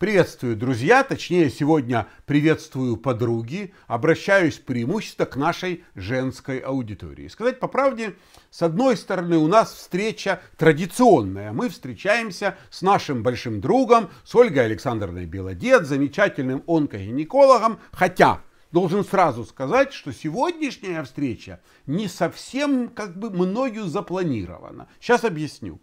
Приветствую, друзья, точнее сегодня приветствую подруги, обращаюсь преимущественно к нашей женской аудитории. Сказать по правде, с одной стороны у нас встреча традиционная, мы встречаемся с нашим большим другом, с Ольгой Александровной Белодед, замечательным онкогинекологом, хотя должен сразу сказать, что сегодняшняя встреча не совсем как бы мною запланирована. Сейчас объясню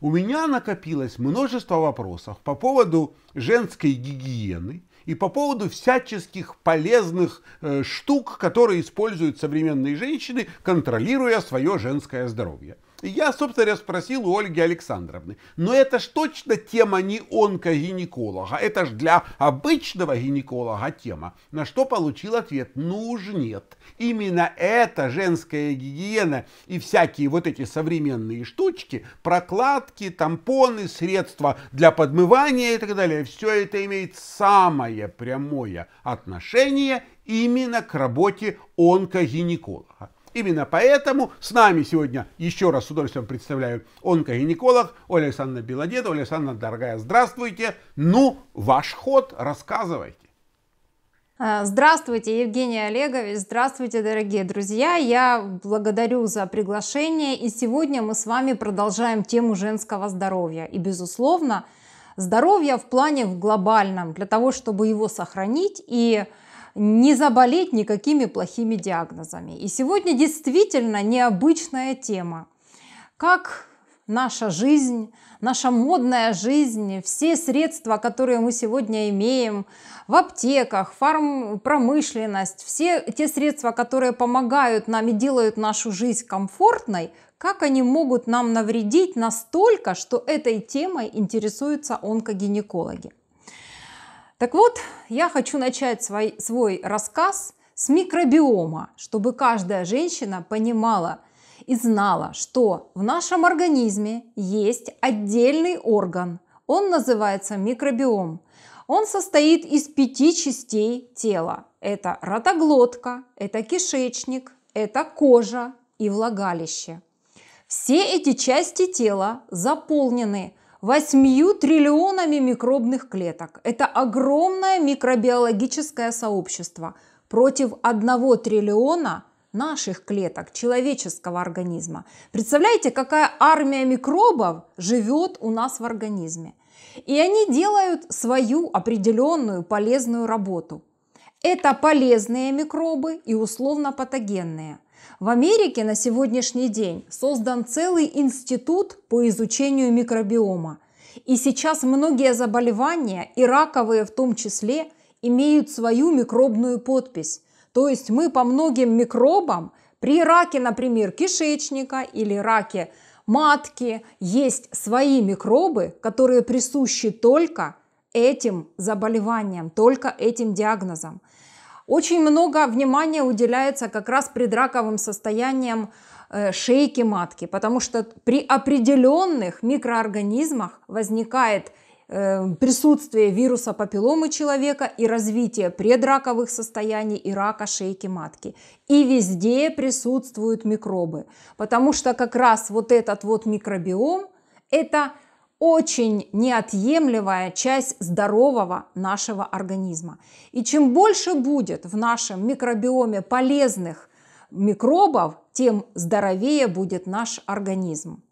у меня накопилось множество вопросов по поводу женской гигиены и по поводу всяческих полезных э, штук, которые используют современные женщины, контролируя свое женское здоровье. Я, собственно, спросил у Ольги Александровны, но это ж точно тема не онкогинеколога, это ж для обычного гинеколога тема. На что получил ответ, ну уж нет. Именно это женская гигиена и всякие вот эти современные штучки, прокладки, тампоны, средства для подмывания и так далее, все это имеет самое прямое отношение именно к работе онкогинеколога. Именно поэтому с нами сегодня, еще раз с удовольствием представляю, онкогинеколог Оля Александровна Белодед. Оля Александровна, дорогая, здравствуйте. Ну, ваш ход, рассказывайте. А, здравствуйте, Евгений Олегович. Здравствуйте, дорогие друзья. Я благодарю за приглашение. И сегодня мы с вами продолжаем тему женского здоровья. И, безусловно, здоровья в плане в глобальном, для того, чтобы его сохранить и не заболеть никакими плохими диагнозами. И сегодня действительно необычная тема. Как наша жизнь, наша модная жизнь, все средства, которые мы сегодня имеем в аптеках, фарм, промышленность, все те средства, которые помогают нам и делают нашу жизнь комфортной, как они могут нам навредить настолько, что этой темой интересуются онкогинекологи. Так вот, я хочу начать свой, свой рассказ с микробиома, чтобы каждая женщина понимала и знала, что в нашем организме есть отдельный орган. Он называется микробиом. Он состоит из пяти частей тела. Это ротоглотка, это кишечник, это кожа и влагалище. Все эти части тела заполнены 8 триллионами микробных клеток. Это огромное микробиологическое сообщество против 1 триллиона наших клеток, человеческого организма. Представляете, какая армия микробов живет у нас в организме? И они делают свою определенную полезную работу. Это полезные микробы и условно патогенные – в Америке на сегодняшний день создан целый институт по изучению микробиома. И сейчас многие заболевания, и раковые в том числе, имеют свою микробную подпись. То есть мы по многим микробам при раке, например, кишечника или раке матки есть свои микробы, которые присущи только этим заболеваниям, только этим диагнозам. Очень много внимания уделяется как раз предраковым состояниям э, шейки матки, потому что при определенных микроорганизмах возникает э, присутствие вируса папилломы человека и развитие предраковых состояний и рака шейки матки. И везде присутствуют микробы, потому что как раз вот этот вот микробиом – это очень неотъемлемая часть здорового нашего организма. И чем больше будет в нашем микробиоме полезных микробов, тем здоровее будет наш организм.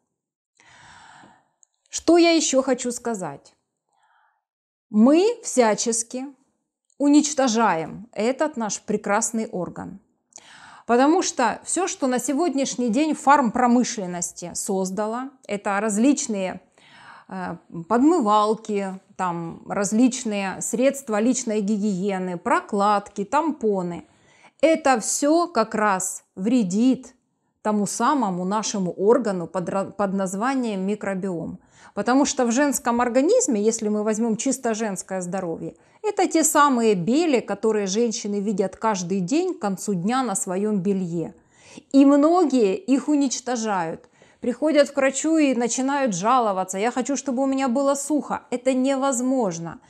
Что я еще хочу сказать? Мы всячески уничтожаем этот наш прекрасный орган. Потому что все, что на сегодняшний день фармпромышленности создала, это различные Э, подмывалки, там различные средства личной гигиены, прокладки, тампоны. Это все как раз вредит тому самому нашему органу под, под названием микробиом. Потому что в женском организме, если мы возьмем чисто женское здоровье, это те самые бели, которые женщины видят каждый день к концу дня на своем белье. И многие их уничтожают приходят к врачу и начинают жаловаться, я хочу, чтобы у меня было сухо. Это невозможно.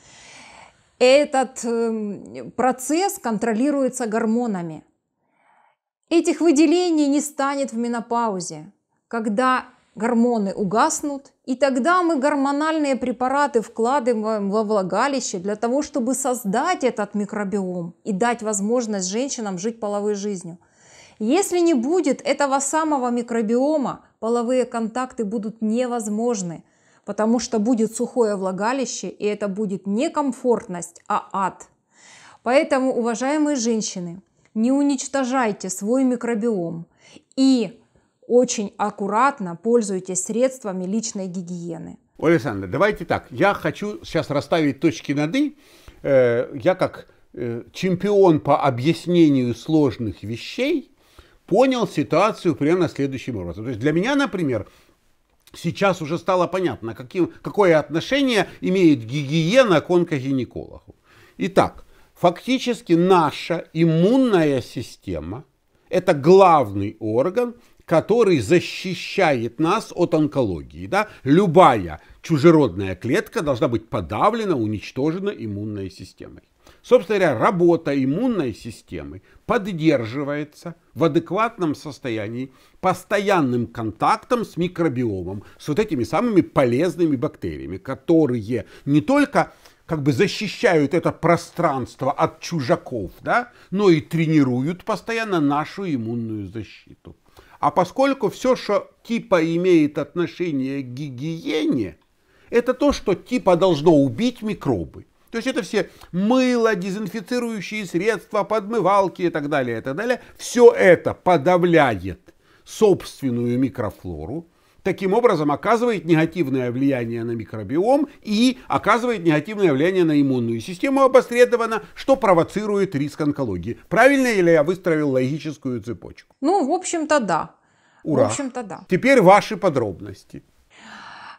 Этот эм, процесс контролируется гормонами. Этих выделений не станет в менопаузе, когда гормоны угаснут, и тогда мы гормональные препараты вкладываем во влагалище для того, чтобы создать этот микробиом и дать возможность женщинам жить половой жизнью. Если не будет этого самого микробиома, половые контакты будут невозможны, потому что будет сухое влагалище, и это будет не комфортность, а ад. Поэтому, уважаемые женщины, не уничтожайте свой микробиом и очень аккуратно пользуйтесь средствами личной гигиены. Александр, давайте так. Я хочу сейчас расставить точки над «и». Э, я как э, чемпион по объяснению сложных вещей понял ситуацию примерно следующим образом. То есть для меня, например, сейчас уже стало понятно, каким, какое отношение имеет гигиена к онкогинекологу. Итак, фактически наша иммунная система – это главный орган, который защищает нас от онкологии. Да? Любая чужеродная клетка должна быть подавлена, уничтожена иммунной системой. Собственно говоря, работа иммунной системы поддерживается в адекватном состоянии постоянным контактом с микробиомом, с вот этими самыми полезными бактериями, которые не только как бы защищают это пространство от чужаков, да, но и тренируют постоянно нашу иммунную защиту. А поскольку все, что типа имеет отношение к гигиене, это то, что типа должно убить микробы. То есть это все мыло, дезинфицирующие средства, подмывалки и так далее, и так далее. Все это подавляет собственную микрофлору, таким образом оказывает негативное влияние на микробиом и оказывает негативное влияние на иммунную систему обосредованно, что провоцирует риск онкологии. Правильно ли я выстроил логическую цепочку? Ну, в общем-то, да. Ура. В общем-то, да. Теперь ваши подробности.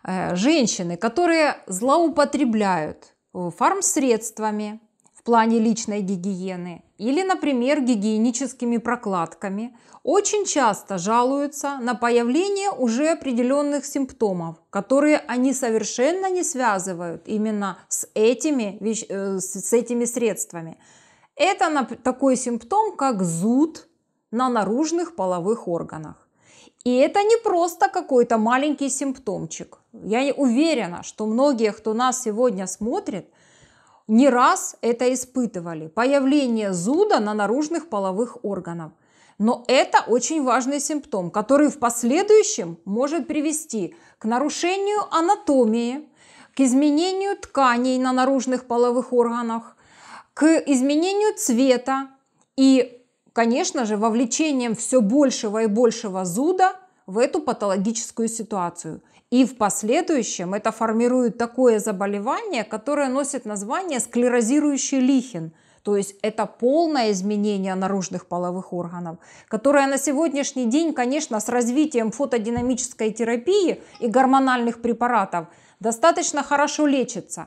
Э, женщины, которые злоупотребляют Э, фармсредствами в плане личной гигиены или, например, гигиеническими прокладками, очень часто жалуются на появление уже определенных симптомов, которые они совершенно не связывают именно с этими, э, с этими средствами. Это такой симптом, как зуд на наружных половых органах. И это не просто какой-то маленький симптомчик. Я уверена, что многие, кто нас сегодня смотрит, не раз это испытывали. Появление зуда на наружных половых органах. Но это очень важный симптом, который в последующем может привести к нарушению анатомии, к изменению тканей на наружных половых органах, к изменению цвета и, конечно же, вовлечением все большего и большего зуда в эту патологическую ситуацию. И в последующем это формирует такое заболевание, которое носит название склерозирующий лихин. То есть это полное изменение наружных половых органов, которое на сегодняшний день, конечно, с развитием фотодинамической терапии и гормональных препаратов достаточно хорошо лечится.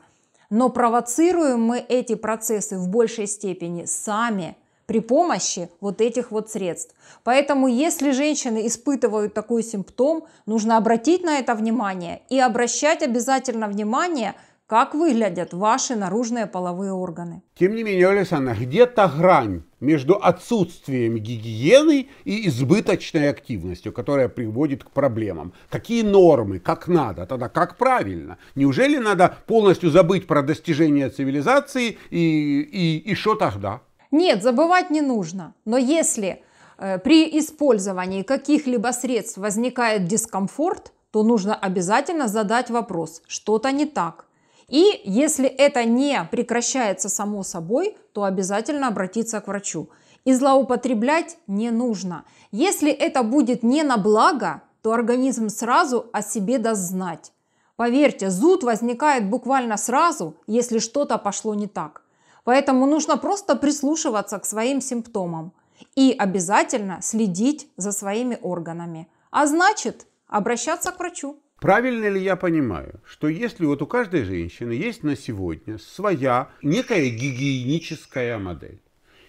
Но провоцируем мы эти процессы в большей степени сами – при помощи вот этих вот средств. Поэтому, если женщины испытывают такой симптом, нужно обратить на это внимание и обращать обязательно внимание, как выглядят ваши наружные половые органы. Тем не менее, Александра, где то грань между отсутствием гигиены и избыточной активностью, которая приводит к проблемам. Какие нормы, как надо, тогда как правильно? Неужели надо полностью забыть про достижения цивилизации и, и, и что тогда? Нет, забывать не нужно. Но если э, при использовании каких-либо средств возникает дискомфорт, то нужно обязательно задать вопрос, что-то не так. И если это не прекращается само собой, то обязательно обратиться к врачу. И злоупотреблять не нужно. Если это будет не на благо, то организм сразу о себе даст знать. Поверьте, зуд возникает буквально сразу, если что-то пошло не так. Поэтому нужно просто прислушиваться к своим симптомам и обязательно следить за своими органами. А значит, обращаться к врачу. Правильно ли я понимаю, что если вот у каждой женщины есть на сегодня своя некая гигиеническая модель,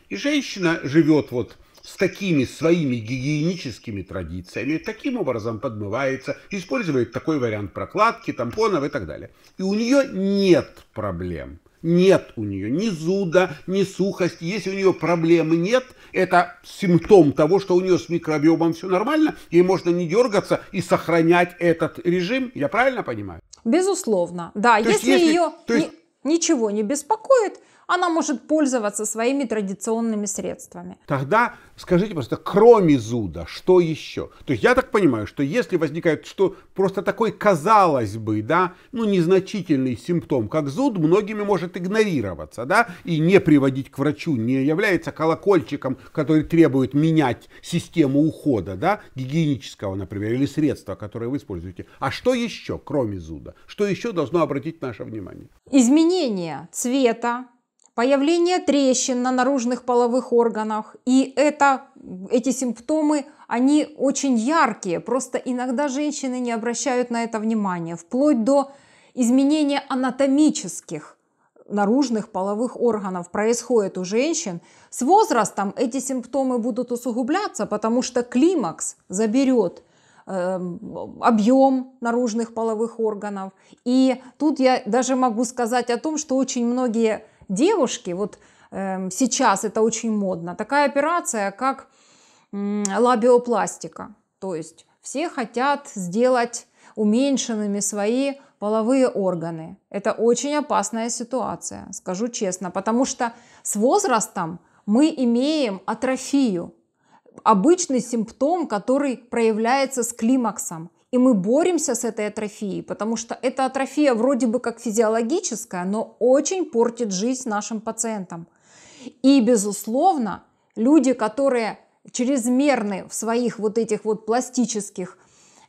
и женщина живет вот с такими своими гигиеническими традициями, таким образом подмывается, использует такой вариант прокладки, тампонов и так далее. И у нее нет проблем – нет у нее ни зуда, ни сухости. Если у нее проблемы нет, это симптом того, что у нее с микробиомом все нормально, и можно не дергаться и сохранять этот режим. Я правильно понимаю? Безусловно, да. То если, если ее... То есть... Ничего не беспокоит, она может пользоваться своими традиционными средствами. Тогда скажите просто, кроме зуда, что еще? То есть я так понимаю, что если возникает что просто такой, казалось бы, да, ну незначительный симптом, как зуд, многими может игнорироваться, да, и не приводить к врачу, не является колокольчиком, который требует менять систему ухода, да, гигиенического, например, или средства, которые вы используете. А что еще, кроме зуда? Что еще должно обратить наше внимание? Изменение цвета, появление трещин на наружных половых органах. И это, эти симптомы, они очень яркие. Просто иногда женщины не обращают на это внимания. Вплоть до изменения анатомических наружных половых органов происходит у женщин, с возрастом эти симптомы будут усугубляться, потому что климакс заберет эм, объем наружных половых органов. И тут я даже могу сказать о том, что очень многие девушки, вот э, сейчас это очень модно, такая операция, как э, лабиопластика. То есть все хотят сделать уменьшенными свои половые органы. Это очень опасная ситуация, скажу честно, потому что с возрастом мы имеем атрофию, обычный симптом, который проявляется с климаксом. И мы боремся с этой атрофией, потому что эта атрофия вроде бы как физиологическая, но очень портит жизнь нашим пациентам. И, безусловно, люди, которые чрезмерны в своих вот этих вот пластических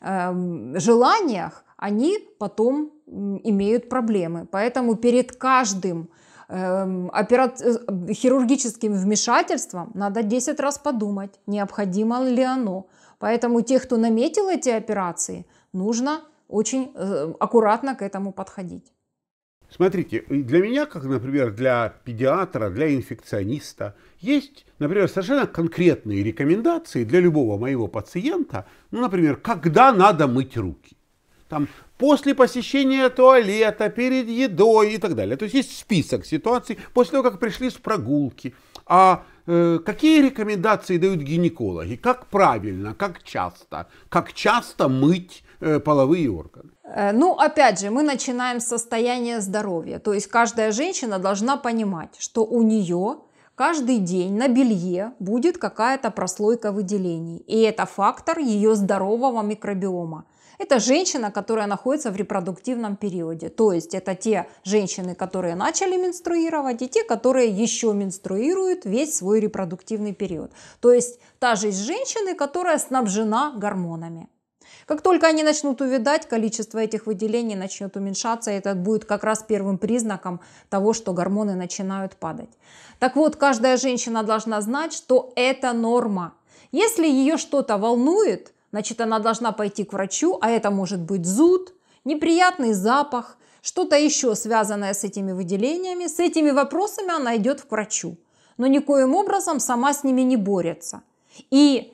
э, желаниях, они потом имеют проблемы. Поэтому перед каждым эм, операт... Э, хирургическим вмешательством надо 10 раз подумать, необходимо ли оно. Поэтому тех, кто наметил эти операции, нужно очень э, аккуратно к этому подходить. Смотрите, для меня, как, например, для педиатра, для инфекциониста, есть, например, совершенно конкретные рекомендации для любого моего пациента, ну, например, когда надо мыть руки там, после посещения туалета, перед едой и так далее. То есть есть список ситуаций, после того, как пришли с прогулки. А э, какие рекомендации дают гинекологи? Как правильно, как часто? Как часто мыть э, половые органы? Э, ну, опять же, мы начинаем с состояния здоровья. То есть каждая женщина должна понимать, что у нее каждый день на белье будет какая-то прослойка выделений. И это фактор ее здорового микробиома. Это женщина, которая находится в репродуктивном периоде. То есть это те женщины, которые начали менструировать, и те, которые еще менструируют весь свой репродуктивный период. То есть та жизнь женщины, которая снабжена гормонами. Как только они начнут увядать, количество этих выделений начнет уменьшаться, и это будет как раз первым признаком того, что гормоны начинают падать. Так вот, каждая женщина должна знать, что это норма. Если ее что-то волнует, значит, она должна пойти к врачу, а это может быть зуд, неприятный запах, что-то еще связанное с этими выделениями. С этими вопросами она идет к врачу, но никоим образом сама с ними не борется. И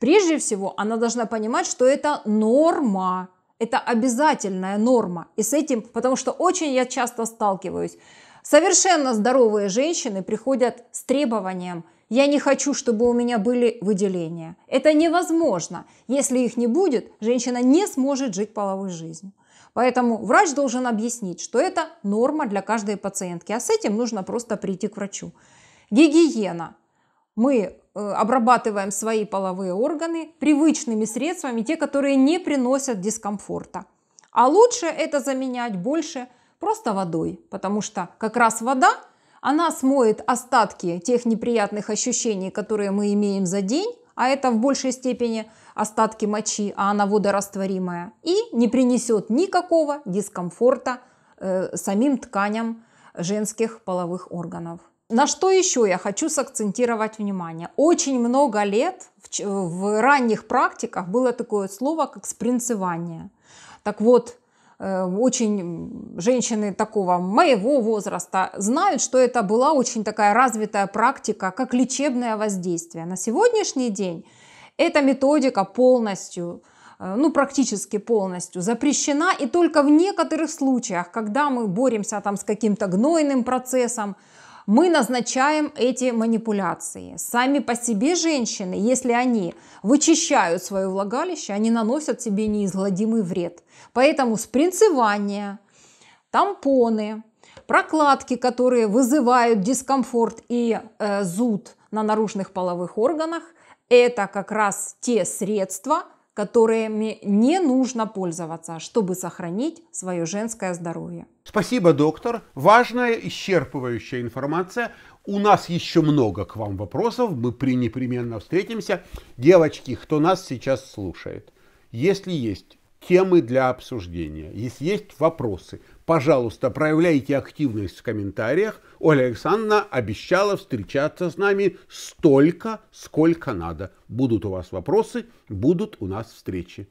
прежде всего она должна понимать, что это норма, это обязательная норма. И с этим, потому что очень я часто сталкиваюсь, совершенно здоровые женщины приходят с требованием – я не хочу, чтобы у меня были выделения. Это невозможно. Если их не будет, женщина не сможет жить половой жизнью. Поэтому врач должен объяснить, что это норма для каждой пациентки, а с этим нужно просто прийти к врачу. Гигиена. Мы э, обрабатываем свои половые органы привычными средствами, те, которые не приносят дискомфорта. А лучше это заменять больше просто водой, потому что как раз вода она смоет остатки тех неприятных ощущений, которые мы имеем за день, а это в большей степени остатки мочи, а она водорастворимая, и не принесет никакого дискомфорта э, самим тканям женских половых органов. На что еще я хочу сакцентировать внимание? Очень много лет в, в ранних практиках было такое слово, как спринцевание. Так вот, Э, очень женщины такого моего возраста знают, что это была очень такая развитая практика, как лечебное воздействие. На сегодняшний день эта методика полностью э, ну, практически полностью запрещена, и только в некоторых случаях, когда мы боремся там с каким-то гнойным процессом, мы назначаем эти манипуляции. Сами по себе женщины, если они вычищают свое влагалище, они наносят себе неизгладимый вред. Поэтому спринцевание, тампоны, прокладки, которые вызывают дискомфорт и э, зуд на наружных половых органах, это как раз те средства, которыми не нужно пользоваться, чтобы сохранить свое женское здоровье. Спасибо, доктор. Важная, исчерпывающая информация. У нас еще много к вам вопросов. Мы при непременно встретимся. Девочки, кто нас сейчас слушает, если есть темы для обсуждения. Если есть вопросы, пожалуйста, проявляйте активность в комментариях. Оля Александровна обещала встречаться с нами столько, сколько надо. Будут у вас вопросы, будут у нас встречи.